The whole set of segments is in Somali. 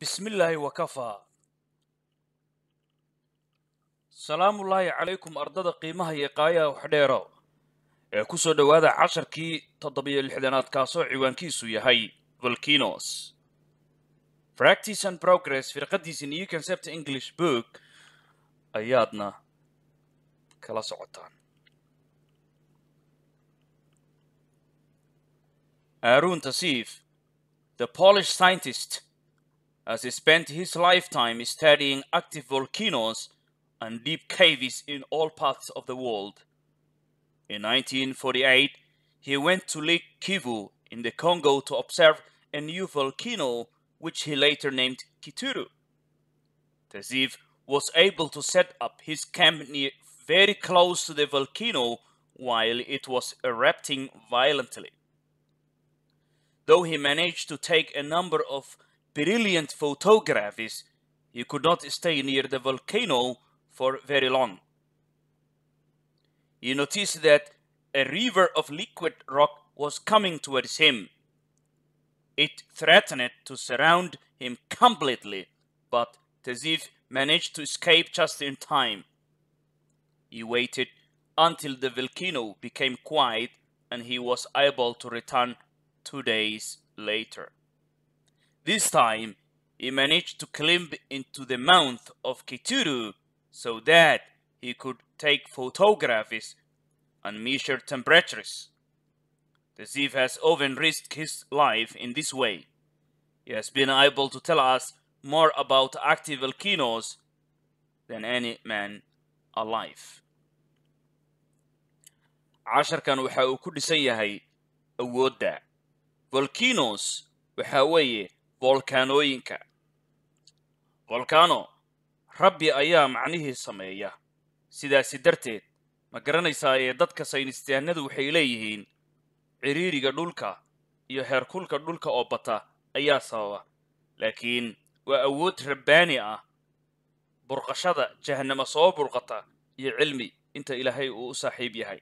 bismi illaahi wakafaa salaamullaahi calaykum ardada qiimaha iyo qaayaha waxdheero ee ku soo dhowaada casharkii toddobiyo lixdanaad kaasoo ciwaankiisu yahay volkinos practice and progress firqadiisa new concept english book ayaadna kala socotaan aaruntasiif the polish scientist as he spent his lifetime studying active volcanoes and deep caves in all parts of the world. In 1948, he went to Lake Kivu in the Congo to observe a new volcano, which he later named Kituru. Taziv was able to set up his camp near, very close to the volcano while it was erupting violently. Though he managed to take a number of brilliant photographs. he could not stay near the volcano for very long. He noticed that a river of liquid rock was coming towards him. It threatened to surround him completely, but Tezif managed to escape just in time. He waited until the volcano became quiet and he was able to return two days later. This time, he managed to climb into the mouth of Kituru so that he could take photographs and measure temperatures. The thief has often risked his life in this way. He has been able to tell us more about active volcanoes than any man alive. casharkan waxa uu ku dhisan yahay volcanoes waxa bolkaanooyinka bolkaano rabbi ayaa macnihii sameeya sidaasi darteed ma garanaysaa ee dadka saynistiyaanadu waxay leeyihiin ciriiriga dhulka iyo heerkulka dhulka oo bata ayaa sababa laakiin waa awood rabbaani ah burqashada jahanamo soo burqata iyo cilmi inta ilaahay uu u saaxiib yahay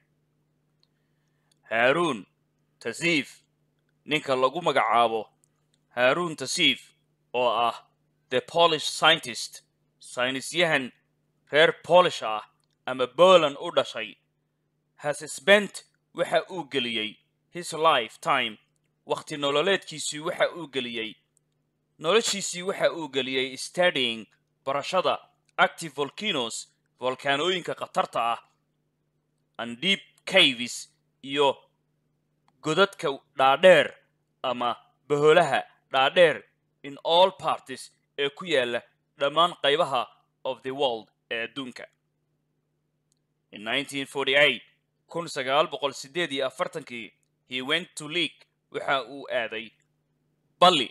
haaruun tasiif ninka lagu magacaabo haaruun tasiif oo ah the polish scientist saynisyahan reer polish ah ama poland u dhashay has spent waxa uu geliyey his life time wakhti nololeedkiisii waxa uu geliyey noloshiisii waxa uu geliyey stading barashada active volcanos volkaanooyinka khatarta ah deep cavis iyo godadka dhaadheer ama boholaha dhaadheer in all parties ee ku yaalla dhammaan qaybaha of the world ee adduunka in he went to league waxa uu aaday balli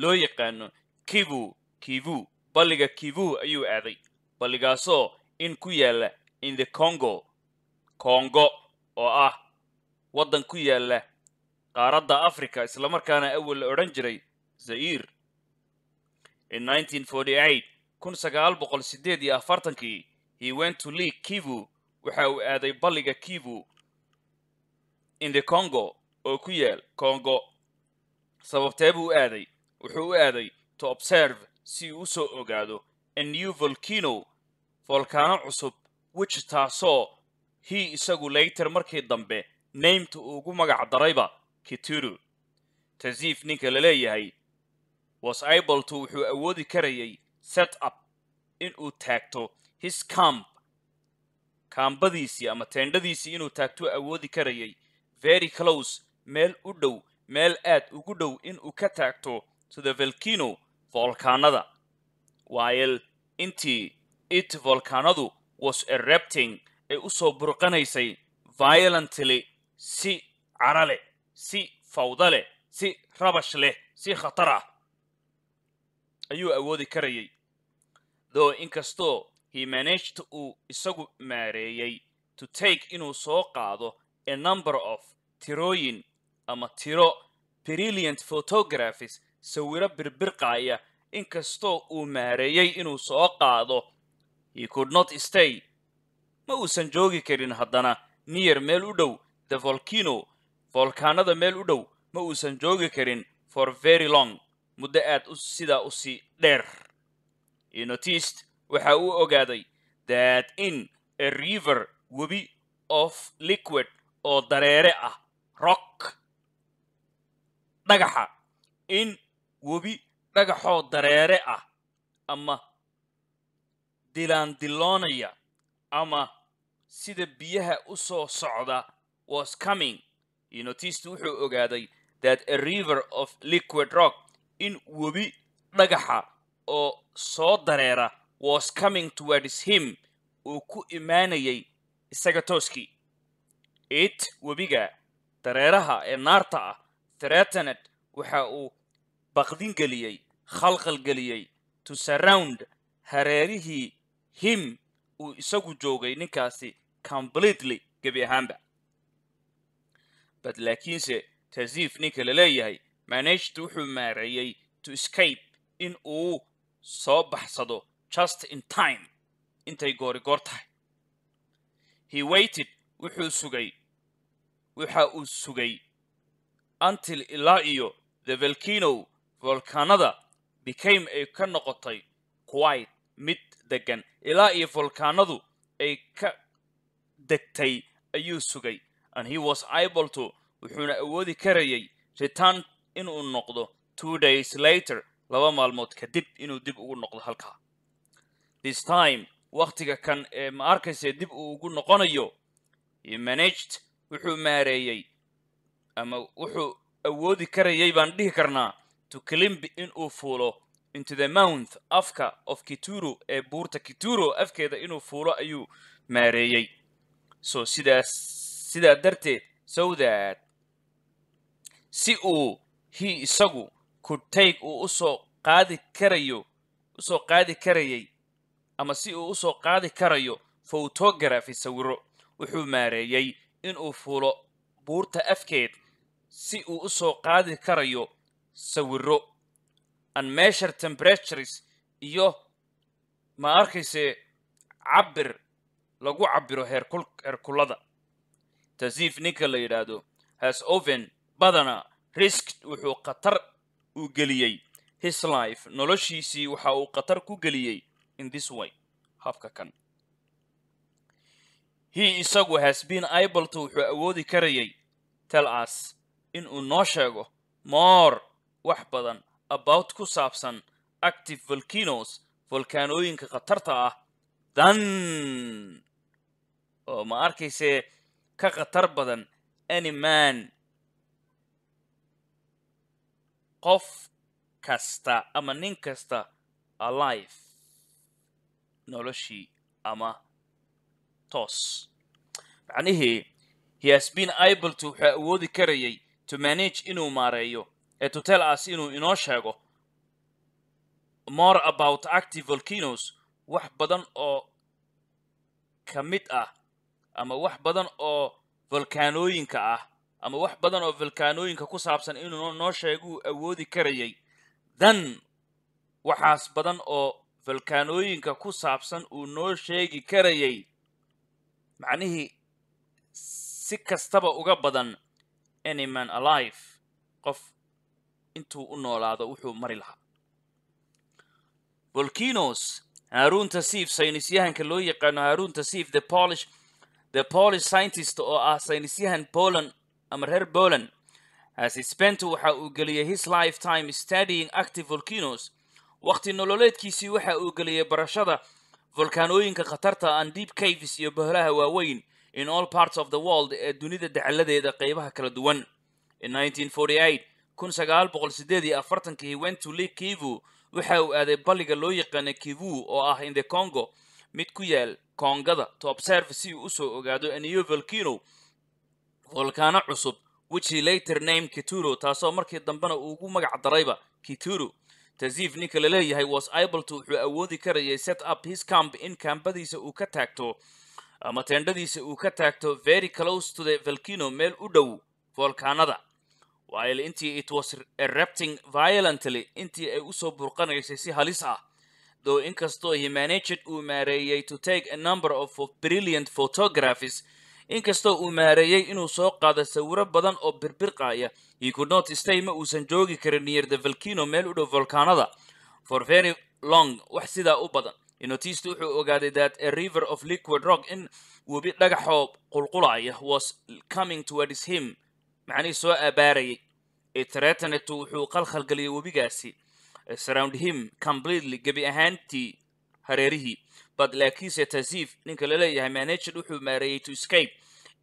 loo yaqaano kivu kivu balliga kivu ayuu aaday balligaasoo in ku yaalla in the congo kongo oo ah waddan ku yaalla qaaradda afrika islamarkaana awal la odhan jiray zair in 1948 iyo afartankii he went to league kivu waxa uu aaday balliga kivu in the congo oo ku yaal congo sababtee buu u aaday wuxuu u aaday to observe si uu usoo ogaado a new volcano volkaano cusub which taasoo hii isagu layter markii dambe naymta ugu magac darayba kituru tasiif ninka la leeyahay was wasibleto wuxuu awoodi karayay set up in uu taagto his camp kaambadiisii ama teendhadiisii inuu taagto awoodi karayay very close meel u dhow meel aad ugu dhow inuu ka taagto to the volcano volkaanada while intii it volkaanadu was erepting ay u soo burqanaysay violently si cara si fawda leh si rabash leh si khatar ah ayuu awoodi karayay though inkastoo he managed uu isagu maareeyey to take inuu soo qaado a number of tirooyin ama tiro brilliant photographies sawiro birbirqaaya inkastoo uu maareeyey inuu soo qaado he could not stay ma uusan joogi karin haddana niyer meel u dhow the volcano volkaanada meel u dhow ma uusan joogi karin for very long muddo aad sidaa u sii dheer enotist waxa uu ogaaday that in a river webi of liquid oo dareere ah rock dhagaxa in webi dhagaxoo dareere ah ama dilaandiloonaya ama sida biyaha u soo socda was coming enotist wuxuu ogaaday that a river of liquid rock in webi dhagaxa oo soo dareera was coming towards him uu ku imaanayay isaga tooskii it webiga dareeraha ee naarta ah threatened waxa uu baqdin geliyey khalqal geliyey to surround hareerihii him uu isagu joogay ninkaasi completely gebi ahaanba bad laakiinse taziif ninka la leeyahay managed wuxuu maareeyey to escape in uu soo baxsado just in time intay goorigoor tahay he waited wuxuu sugay waxa uu sugay until ilaa iyo the velkino volkaanada became ay ka noqotay quiet mid deggan ilaa iyo volkaanadu ay ka degtay ayuu sugay and he was able to wuxuuna awoodi karayay return inuu noqdo two days later laba maalmood kadib inuu dib ugu noqdo halkaa this time wakhtiga kan ee ma arkayse dib uu ugu noqonayo managed wuxuu maareeyey ama wuxuu awoodi karayay baan dhihi karnaa to kalimbi inuu fuulo into the mouth afka of kituro ee buurta kituro afkeeda inuu fuulo ayuu maareeyey so sidaas sidaa darteed so that si uu hi isagu kudtayg uu usoo qaadi karayo usoo qaadi karayay ama si uu usoo qaadi karayo photography sawiro wuxuu maareeyey inuu fuulo buurta afkeed si uu usoo qaadi karayo sawiro unmeasure temperatures iyo ma arkayse cabir lagu cabiro heerkullada tasiif ninka la yidhaahdo has oven badana risk wuxuu khatar uu geliyey his life noloshiisii waxa uu khatar ku geliyey in this way habka kan he isagu has been ibaltu wuxuu awoodi karayay tell us in uu noo sheego more wax badan about ku saabsan active volcanos volkaanooyinka khatarta ah than oo ma arkaysee ka khatar badan any man qof kasta ama nin kasta alive noloshii ama toos macnihii he has been able to wuxuu awoodi karayay to manage inuu maareeyo ee to tell us inuu inoo sheego more about active volcanoes wax badan oo ka mid ah ama wax badan oo volcanooyinka ah ama wax badan oo falkaanooyinka ku saabsan inuu noo sheeguu awoodi karayay dan waxaas badan oo falkaanooyinka ku saabsan uu noo sheegi karayay macnihii si kastaba uga badan anyman alive qof intuu u noolaado wuxuu mari lahaa volkinos haruunta siif saynisyahanka loo yaqaano haruunta siif the polish the polish scientist oo ah saynisyahan poland ama reer poland spentu waxa uu geliyey his lifetime studying active volcanos wakhti nololeedkiisii waxa uu geliyey barashada volkaanooyinka khatarta an deep caves iyo bohlaha waaweyn in all parts of the world ee dunida dacaladeeda qeybaha kala duwan in 1948 afartankii went to league kivu waxa uu aaday balliga loo yaqaana kivu oo ah in the congo mid ku yaal koongada to observe si uu usoo ogaado aniyo volcano volkaano cusub wichii later name kituro taasoo markii dambena uugu magac darayba kituro tasiif ninka la leeyahay was ibalto wuxuu awoodi karayay set up his camp in kambadiisa uu ka taagto ama teendhadiisa uu ka taagto very close to the valkino meel u dhow volkaanada while intii it was erupting violently intii ay usoo burqanaysay si halis ah though inkastoo he managed uu maareeyey to take a number of brilliant photographies inkastoo uu mahareeyey inuu soo qaado sawiro badan oo birbirqaaya he stay ma uusan joogi karin near the volcano meel u dhow volkaanada for very long wax sidaa u badan inotist wuxuu ogaaday that a river of liquid rock in webi dhagaxoo qulqulaya was coming towards him macnihii soo abaarayay etretenet wuxuu qalkhalgeliyay webigaasi surround him completely gebi ahaantii hareerihii bad laakiinse tasif ninka la leeyahay manager wuxuu maareeyey to scape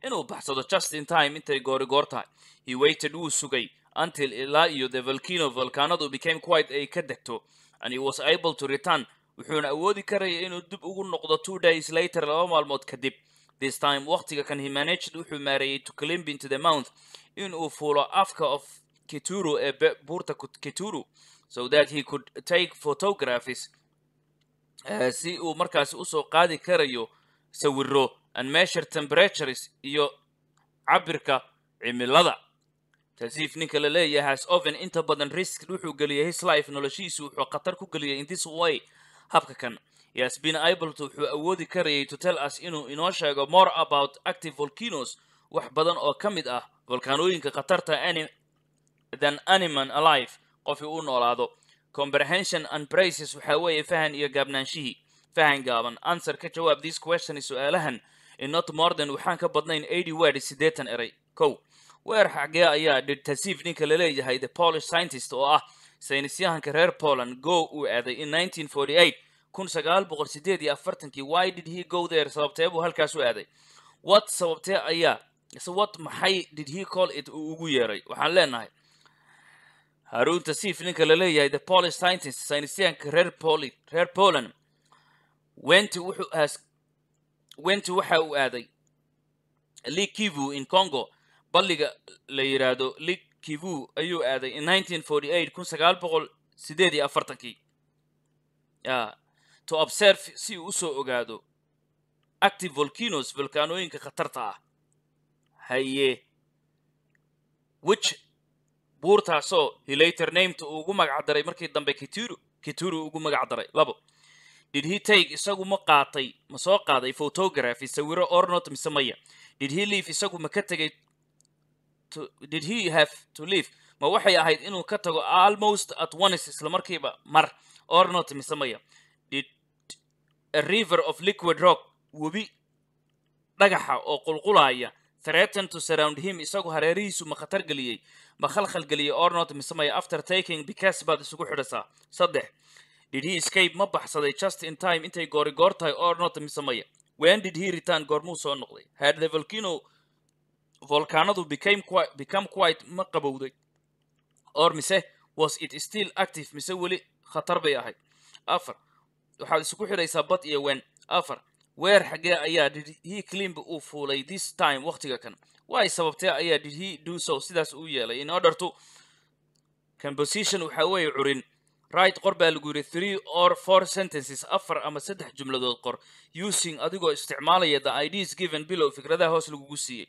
inuu baxsado just in time intay goori goor tahay he waited wuu sugay until ilaa iyo the volcano volcanadu became quite ay ka degto and he was able to return wuxuuna awoodi karaya inuu dib ugu noqdo two days later laba maalmood kadib this time waqtiga kan he managed wuxuu maareeyey to climb into the mount inuu fuulo afka of kituru ee buurta kituru so that he could take photographies Eh, si uu markaasi usoo qaadi karayo sawiro and measure temperatures iyo cabirka cimilada tasiif ninka la leeyahay has oven inta badan risk wuxuu geliyay his life noloshiisu wuxuu khatar ku geliyay in this way habka kan yes bin iblet wuxuu awoodi karayay to tell us inuu inoo sheego more about active volcanoes wax badan oo ka mid ah volkaanooyinka khatarta than animan alive qofii u noolaado comprehension and prices waxaa weeye fahan iyo gaabnaanshihii fahan gaaban answer ka jawaab this question su-aalahan in not more than waxaan ka badnayn eighty word siddeetan eray kow weer xagee ayaa dhirtasiif ninka la leeyahay the polish scientist oo ah saynisyahanka reer poland go uu aaday in nineteen forty eight kun sagaal boqol sideed iyo afartankii why did he go there sababtee buu halkaas u aaday what sababtee ayaa what maxay did he call it uu ugu yeeray waxaan leenahay haruunta siif ninka la leeyahay the polish scientist saynisyahanka reer pol reer poland wenti wuxuu aas wenti waxa uu aaday likivu in congo balliga la yidhaahdo likivu ayuu aaday in nineteen forty eight kun sagaal boqol siddeed iyo afartankii ya to observe si uu usoo ogaado active volcanoes volkaanooyinka khatarta ah haye which buurtaasoo hilater nameta uu ugu magac daray markii dambe kituru kituru ugu magac daray labo did he take isagu ma qaatay ma soo qaaday photography sawiro ornot mise maya didhiliif isagu ma ka tegay did he have to leave ma waxay ahayd inuu ka tago almost at once isla markiiba mar ornot mise maya did a river of liquid rock webi dhagaxa oo qulqulaya threatened to surround him isagoo hareerihiisu ma khatar geliyey ma khalkhal geliyey or mise may after taking because baad isugu xidhasaa saddex did he escape ma baxsaday just in time intay goori goor tahay or not mise maya when did he return goormuu soo noqday had the volcano volkaanadu became quite, become quite ma qabowday or mise was it still active mise weli khatar bay ahayd afar waxaad isugu xidhaysaa bad iyo wen afar weer xaggee ayaa did he climb uu fuulay this time waqtiga kan wa ay sababtee ayaa did he do so sidaas uu yeelay in order to composition waxa weeye curin right qor baa lagu yiri three or four sentences afar ama saddex jumladood qor using adigoo isticmaalaya the ids given bilow fikradaha hoos lagugu siiyey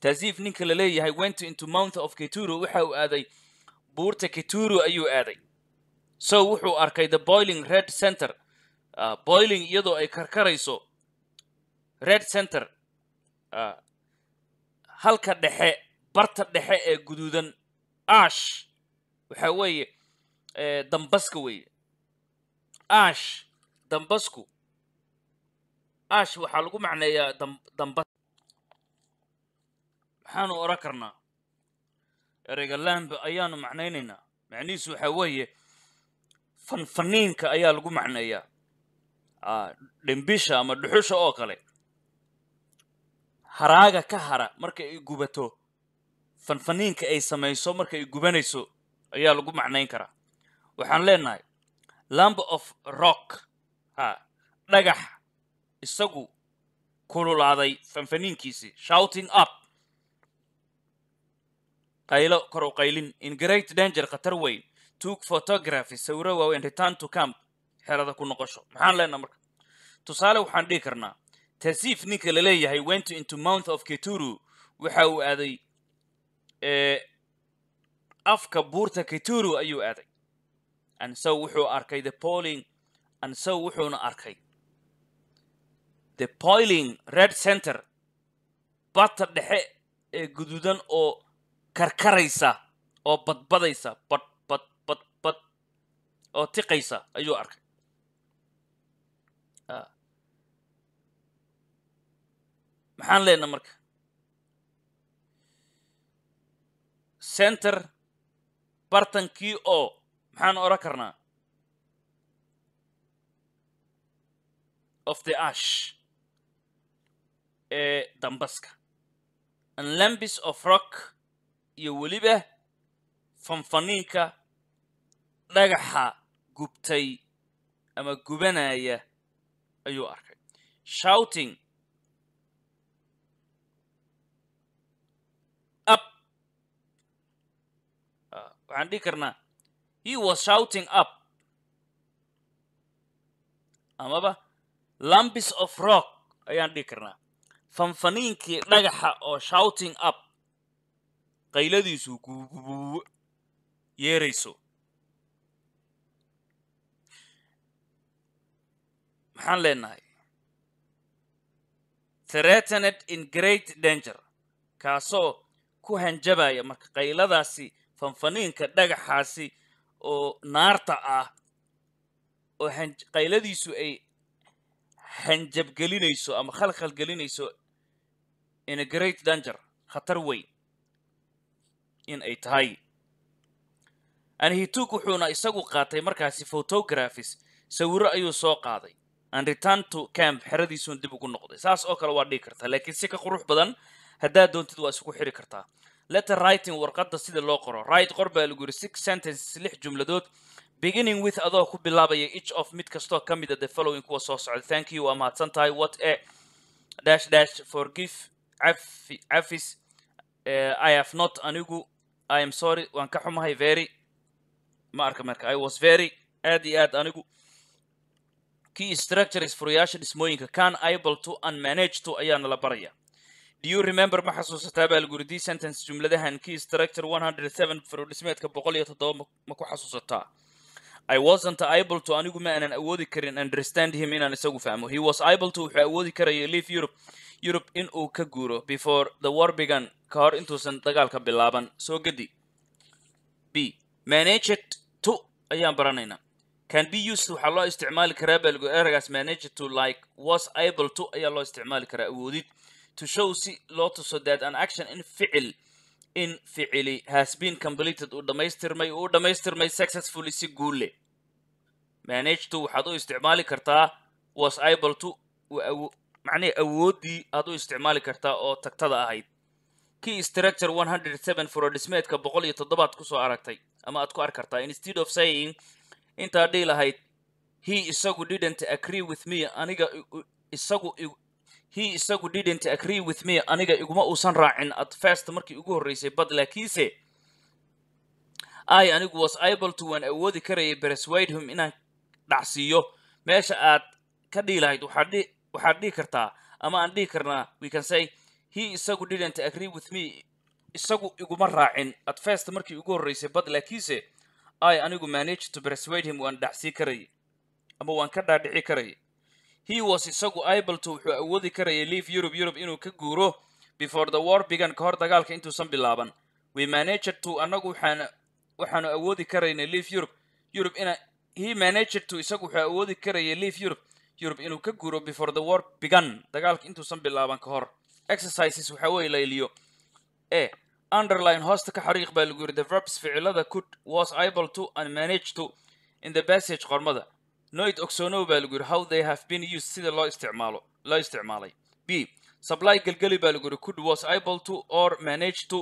taasiif ninka la leeyahay went into mount of kituru waxa uu aaday buurta kituru ayuu aaday so wuxuu arkay the boiling red center ah, boiling iyadoo ay karkarayso red center ah, halka dhexe barta dhexe ee guduudan ash waxa weeye eh, dambaska weeye ash dambasku ash waxaa lagu macneeyaa dambas waxaanu oran karnaa ereyga lamb ayaanu macnaynaynaa macnihiisu waxaa weeye fanfaniinka ayaa lagu macneeyaa ah, dhimbisha ama dhuxusha oo kale haraaga ka hara marka ay gubato fanfaniinka ay samayso marka ay gubanayso ayaa lagu macnayn karaa waxaan leenahay lamb of rock ha dhagax isagu kululaaday fanfaniinkiisii shouting up qaylo korow qaylin in great danger khatar weyn took photography sawiro waaweyn return to camp xerada ku noqosho maxaan leenahay marka tusaale waxaan dhihi karnaa tasiif ninka la leeyahay went into mouth of kituru waxa uu aaday afka buurta kituru ayuu aaday ansaw wuxuu arkay the poling ansaw wuxuuna arkay the poiling red center bata dhexe ee guduudan oo karkaraysa oo badbadaysa bad bad bad bad oo tiqaysa ayuu arkay maxaan leenaha marka center bartankii oo maxaan oran karnaa of the ash ee dambaska anlambis of rock iyo weliba fanfaniinka dhagaxa gubtay ama gubanaya ayuu arkay shouting waxaan dhihi karnaa he was shouting up amaba lambis of rock ayaan dhihi karnaa fanfaniinkii dhagaxa oo shouting up qayladiisu guububuubu yeerayso maxaan leenahay threatened in great danger kaasoo ku hanjabaya marka qayladaasi fanfaniinka dhagaxaasi oo naarta ah oo qayladiisu ay hanjabgelinayso ama khalkhal gelinayso in a great danger khatar weyn in ay tahay anhituk wuxuuna isagu qaatay markaasi photographis sawiro ayuu soo qaaday an to camp xeradiisuna dib ugu noqday saas oo kale waa dhigi kartaa laakiin si ka qurux badan haddaad doontid waa isugu xiri kartaa letter writing warqadda sida loo qoro right qor baa lagu yiri six sentences lix jumladood beginning with adoo ku bilaabaya each of mid kastoo ka mida the following kuwa soo socda thank you waa mahadsan tahay what a dash dash forgive cafi cafis eh, i have not anigu i am sorry waan ka xumahay very ma arka marka i was very aad iyo aad anigu key structure furayaasha dhismooyinka can able to unmanage to ayaana la baraya you remember ma xasuusataa baalgurdi sentence jumladahan keys structure one dhismeedka boqol iyo toddoba ma ku xasuusataa i wasnt able to anigu ma aanan awoodi karin understand him inaan isagu fahmo he was able to wuxuu awoodi karaya leave europe europe in ka guuro before the war began ka hor intuusan dagaalka bilaaban soo gedi b managed to ayaan baranaynaa can be used waxaa loo isticmaali karaa eragaas managed to like was able to ayaa loo isticmaali karaa awoodid to show si loo tuso that an action in ficil in ficili has been completed uu dhammaystirmay uu dhammaystirmay successfully si guulle manage to waxaad u isticmaali kartaa was able to macnee awooddii aad u isticmaali kartaa oo tagtada ahayd key structure one hundred seven furodhismeedka boqol iyo toddobaad kusoo aragtay ama aad ku arki kartaa instead of saying intaa dhii lahayd he isagu didn't agree with me aniga isagu he isagu didnt agree with me aniga iguma uusan raacin at first markii ugu horreysay bad laakiinse i anigu was able to waan awoodi karayay bereswidehum inaan dhacsiiyo meesha aad ka dhihi lahayd waxaad dhihi kartaa ama aan dhihi karnaa we can say he isagu didnt agree with me isagu iguma raacin at first markii ugu horreysay bad laakiinse i anigu manage to bereswidehum waan dhacsii karayay ama waan ka dhaadhici karayay he was isagu able to wuxuu awoodi karayay leave europe europe inuu ka guuro before the war began ka hor dagaalka intuusan bilaaban we managed to anagu waxaan waxaanu awoodi karaynay leave europe europe ina he managed to isagu wuxuu awoodi karayay leave europe europe inuu ka guuro before the war began dagaalka intuusan bilaaban ka hor exercises waxaa weeye la e underline hoosta ka xariiq baa lagu yiri the verbs ficilada could was able to and managed to in the passage qormada noid oxono baa lagu yidhi how they have been used sida loo isticmaalo loo isticmaalay b supply gelgeli baa lagu yidhi could was able to or manage to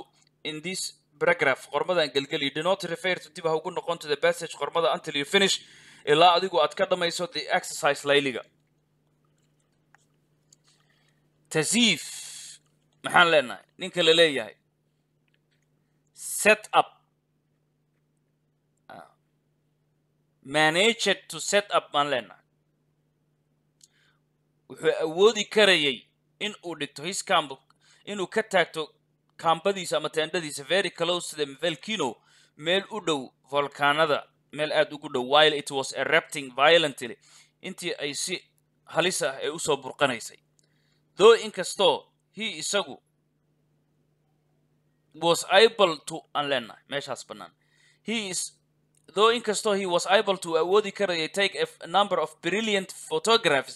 in this paragraph qormadan gelgeli do not refer to dib ha ugu noqon to the passage qormada until you finish ilaa adigu aad ka dhamayso the exercise layliga taziif maxaan leenahay ninka la leeyahay set up managed to set up baan leenahay wuxuu awoodi karayay inuu dhigto his camp inuu ka taagto kambadiisa ama teendhadiisa very close to the velkino meel u dhow volkaanada meel aad ugu dhow while it was erupting violently intii ay si halis ah ay usoo burqanaysay though inkastoo hi isagu was able to aan leenahay meeshaas bannaan though inkastoo he was able to awoodi karayay take a number of brilliant photographs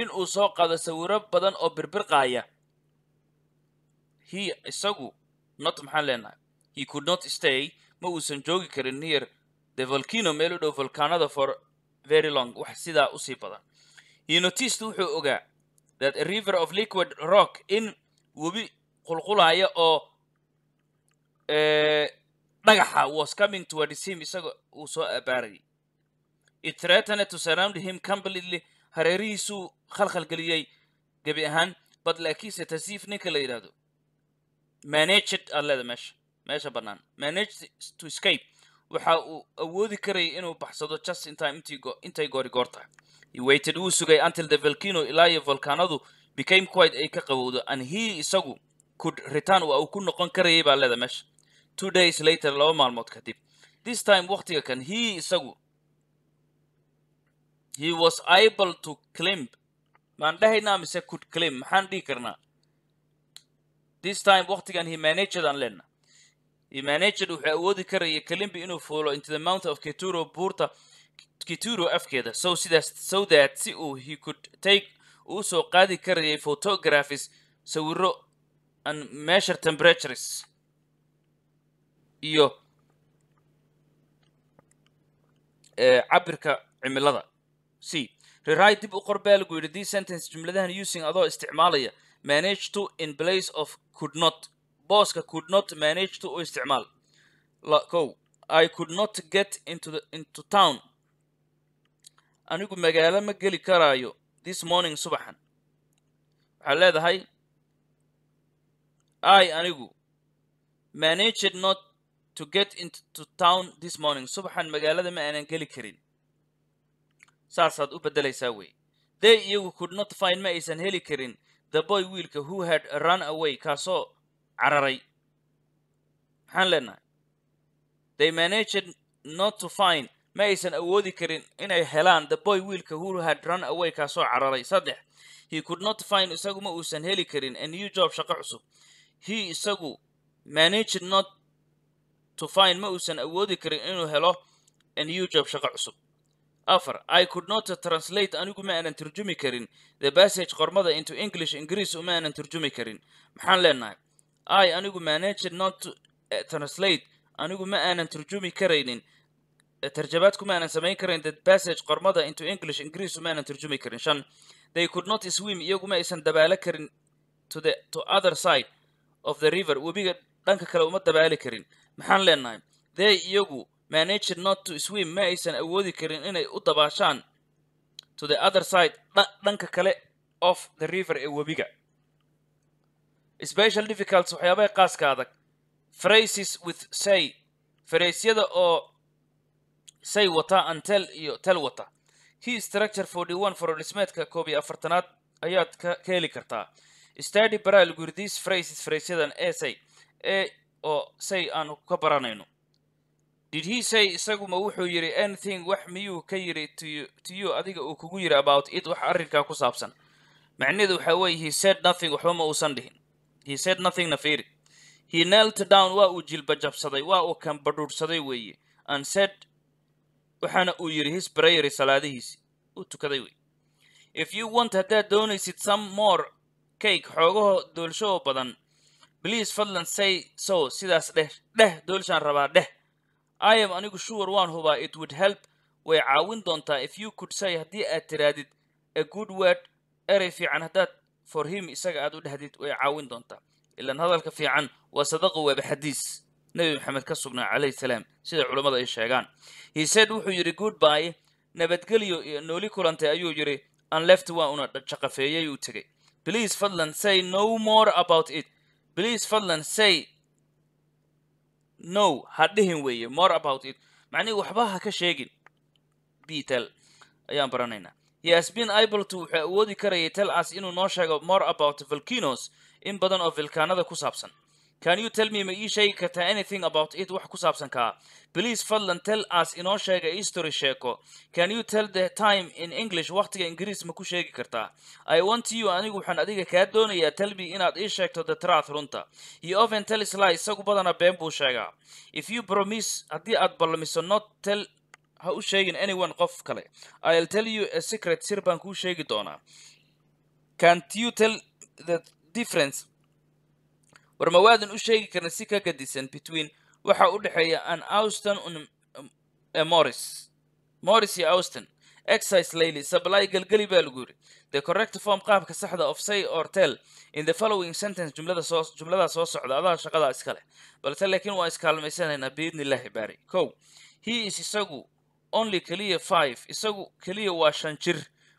in uu soo qaado sawiro badan oo birbirqaaya he isagu not maxaan leenahay he could not stay ma uusan joogi karin near the volcano meel u dhow volcanada for very long wax sidaa usii badan he noticed wuxuu ogaa that a river of liquid rock in webi qulqulaya oo eh, dhagaxa was coming towards him isaga uu soo abaarayay it threatened to surround him completely hareerihiisuu khalkhal geliyey gebi ahaan bad laakiinse tasiif ninka la yidhaahdo managed aad meesha meesha bannaan managed to escape waxa uu awoodi karayay inuu baxsado just intime intii go intay goori goor tahay he waited wuu sugay until the volcano ilaa iyo volcanadu became quite ay ka qabowdo and he isagu could return waa uu ku noqon karayay baa leeda meesha two days later laba maalmood kadib this time waktiga kan he isagu he was able to climb maan dhahaynaa mise could climb maxaan dhihi karnaa this time waktigan he managed aan leenna he managed wuxuu awoodi karaya climb inuu fuulo into the mount of keturo buurta kituro afkeeda so sidaas so that si uu he could take uu soo qaadi karayay photographies sawiro and measure temperatures iyo cabirka cimilada c rery dib u qorbeel gu yidhi the sentence jumladahan using adoo isticmaalaya manage to in place of could not booska could not manage to u isticmaal o i could not get into the, into town anigu magaalo ma geli karaayo this morning subaxan waxaad leedahay i anigu managed not to get into town this morning subaxan magaalada ma aanan geli karin saasaad u beddelaysaa wey they iyagu could not find ma aysan heli karin the boy wiilka who had run away kaasoo cararay maxaan leenahay they managed not to find ma aysan awoodi karin inay helaan the boy wiilka who had run away kaasoo cararay saddex he could not find isagu ma uusan heli karin a new job shaqo cusub he isagu managed not Tufine ma uusan awoodi karin inuu helo new job shaqo cusub afar i could not translate anigu ma aanan turjumi karin the passage qormada into english ingiriis uma aanan turjumi karin maxaan leenahay i anigu managed not to eh, translate anigu ma aanan turjumi karaynin eh, tarjabaad kuma aanan samayn karayn the passage qormada into english ingiriis uma aanan turjumi karin shan they could not swim iyaguma aysan dabaalo karin to the to other side of the river webiga dhanka kale uma dabaali karin maxaan leenahay they iyagu managed not to swim ma aysan awoodi karin inay u dabaashaan to the other side dhanka kale of the river ee webiga special difficults waxyaabaha qaaska adag phrases with say faraysyada oo say wata antel iyo tel wata key structure forty one forodhismeedka koob iyo afartanaad ayaad ka heli kartaa study baraal gurdis phrases faraysadan essay ee oo say aanu ka baranayno did he say isaguma wuxuu yidhi anything wax miyuu ka yidhi tyou adiga uu kugu yidhi about it wax arrinkaa ku saabsan macnaheedu waxa weeye he said nothing waxba ma uusan dhihin he said nothingna fiiri he nelt down waa uu jilbajabsaday waa uu kambadhuurhsaday weeye and said waxaana uu yidhi his brayery salaadihiisi uu tukaday wey if you want haddaad doonaysid some more cake xoogahoo doolshahoo badan bliis fadlan say so sidaas dheh dheh doolshaan rabaa dheh i am anigu shuwar waan hubaa it would help way caawin doontaa if you could say haddii aad tiraadid a good word erey fiican haddaad for him isaga aad u dhahdid way caawin doontaa ilaan hadalka fiican waa sadaqa waaba xadiis nebi maxamed ka sugnaa calayhi salaam sida culimmada ay sheegaan he said wuxuu yidhi good by nabadgelyo iyo nooli kulantay ayuu yidhi an left waa una shaqafeeyay uu tegey bliis fadlan say no more about it please fadlan say no ha dhihin weeye more about it macnihii waxba ha ka sheegin b tel ayaan baranaynaa yasbin ibolto wuxuu awoodi karayay tel as inuu noo sheego more about volcanos in badan oo vilkaanada ku saabsan can you tell me ma ii sheegi kartaa anything about it wax ku saabsankaa please fadlan tell us inoo sheega history sheeko can you tell the time in english wakhtiga ingiriis ma ku sheegi kartaa i want you anigu waxaan adiga kaa doonayaa tell me inaad ii sheegto the truth runta you often tell sly isagu badana been buu sheegaa if you promise haddii aad ballamiso not tell ha u sheegin anyone qof kale i'll tell you a secret sir baan kuu sheegi doonaa can't you tell the difference war waadan u sheegi karna si ka gadisan between waxa u dhexeeya an auston um, eh, morris morris iyo auston exercise layli supply galgeli baa lagu yiri the correct form qaabka saxda of say or tell in the following sentence jumlada soo jumlada soo socda adaa shaqada iska leh balse laakiin waa iskaalmaysanaynaa biidnillaahi baari kow he is isagu only keliya five isagu keliya waa shan jir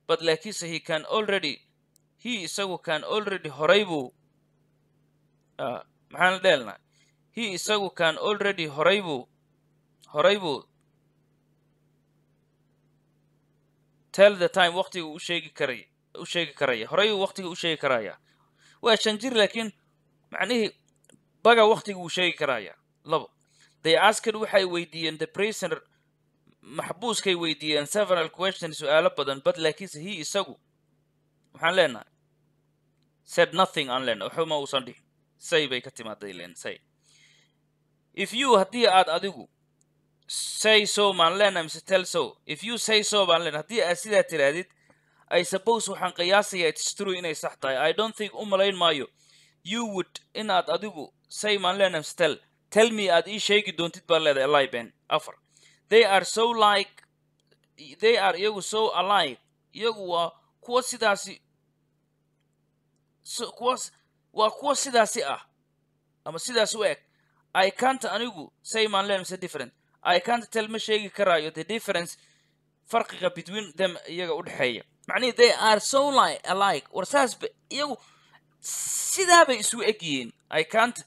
but laakiinse he can already he isagu can already horay buu maxaan la dheelnaa isagu kaan already horaybuu horaybuu tell the time waktiga u sheegi karay u sheegi karaya horay buu u sheegi karaya waa shan jir laakiin macnihii baga waktiga uu sheegi karaya labo they asked waxay weydiiyeen the prisoner maxbuuskay weydiiyeen several question su-aalo badan but laakiinse hi isagu waxaan leenahay said nothing aan leenahay waxba ma uusan dhihin say bay ka timaaday len say if you haddii aad adigu say so baan lena mise tell so if you say so baan len haddii aad sidaa tiraadid i suppose waxaan qiyaasaya its true inay sax tahay i don't think u malayn maayo you would inaad adigu say baan lena mise tell tell me aad ii sheegi doontid baan leedahay lie ben afar they are so like they are iyagu so alike iyagu waa kuwa sidaasi kuwas waa kuwa sidaasi ah ama sidaas u eg i cant anigu sayman len mise different i cant tel ma sheegi karaayo the difference farqiga between them iyaga u dhexeeya macnihii they are so li alike war saasba iyagu sidaa bay isu egyihiin i cant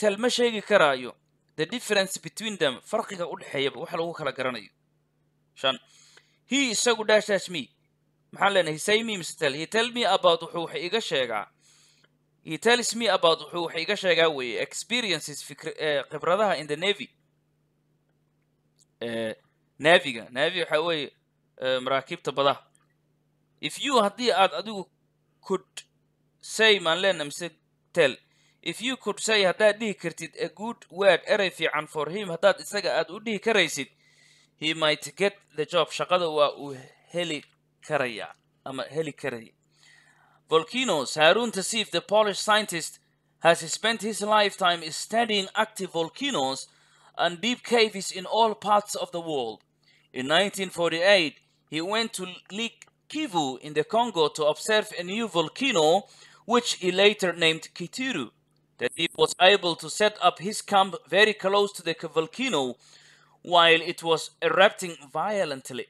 tel ma sheegi karaayo the difference between them farqiga u dhexeeyaba wax lagu kala garanayo shan he isagu dash me maxaan leenahay he say me mise tel he tell me about wuxuu wax iga sheegaa he tells me about wuxuu wax iga sheegaa weeye experiences fikr eh, khibradaha in the navy eh, naviga navy waxaa weeye eh, maraakiibta badaha if you haddii aad adigu could say maan leena mise tell if you could say haddaad dhihi kartid a good word erey fiican for him haddaad isaga aad u dhihi karaysid he might get the job shaqada waa uu heli karayaa ama heli karaya volcanoes, Harun Tasif, the Polish scientist, has spent his lifetime studying active volcanoes and deep caves in all parts of the world. In 1948, he went to Lake Kivu in the Congo to observe a new volcano, which he later named Kitiru. he was able to set up his camp very close to the volcano while it was erupting violently.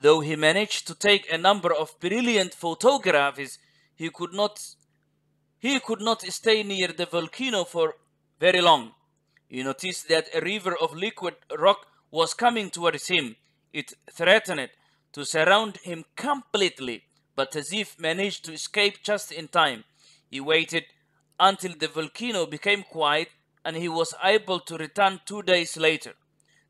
Though he managed to take a number of brilliant photographs he could not he could not stay near the volcano for very long. He noticed that a river of liquid rock was coming towards him. It threatened to surround him completely, but Tazif managed to escape just in time. He waited until the volcano became quiet and he was able to return two days later.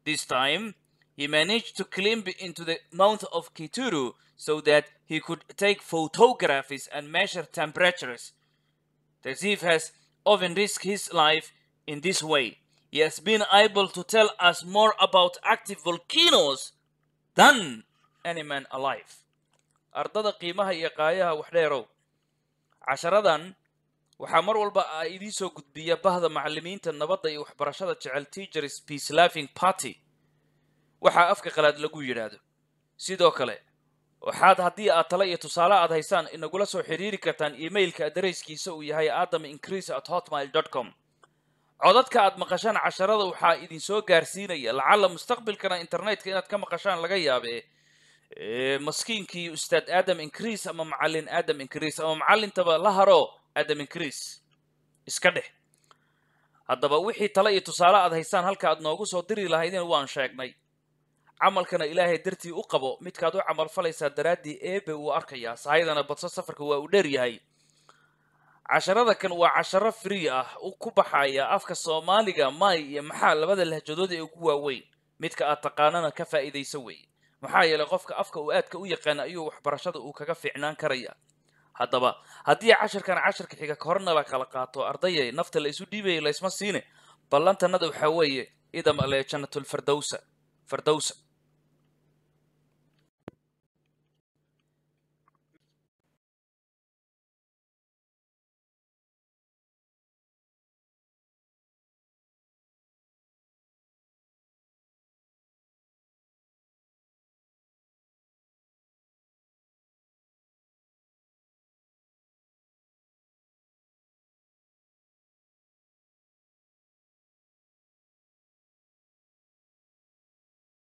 This time, he managed to climb into the mount of Kituru so that he could take photographs and measure temperatures. Tazif has often risked his life in this way. He has been able to tell us more about active volcanoes than any man alive. ardada qiimaha iyo qaayaha wax dheerow casharadan waxaa mar walba idiin soo gudbiya bahda macallimiinta nabadda iyo waxbarashada jecel teachers peace loving party waxaa afka qalaad lagu yidhaahdo sidoo kale waxaad haddii aad tale iyo tusaale aad haysaan inagula soo xiriiri kartaan emailka adarayskiisa uu yahay adam increase at hotmail com codadka aad maqashaan casharada waxaa idinsoo gaarsiinaya lacala mustaqbalkana internetka inaad ka maqashaan laga yaabee maskiinkii ustaad adam increas ama macalin adam increas ama macallintaba la haro adam increas iska dheh haddaba wixii tale iyo tusaale aad haysaan halka aad noogu soo diri lahaydeen waan sheegnay camalkana ilaahay dartii u qabo midkaad u camal falaysaa daraaddii eebe uu arkayaa sahayadana badso safarka waa uu dheer yahay casharada kan waa casharo free ah ku baxaya afka soomaaliga may iyo maxaa labada lahjadood ee ugu waaweyn midka aad taqaanana ka faa'iidaysa weeye maxaa yeelay qofka afka uu aadka u yaqaana ayuu waxbarashada uu kaga fiicnaan karaya haddaba haddii casharkan casharka xiga korna la kala qaato ardayay nafta laysu isu dhiibaya laysma siine ballantannada waxaa weeye idam ale jannatulfardowsa fardowsa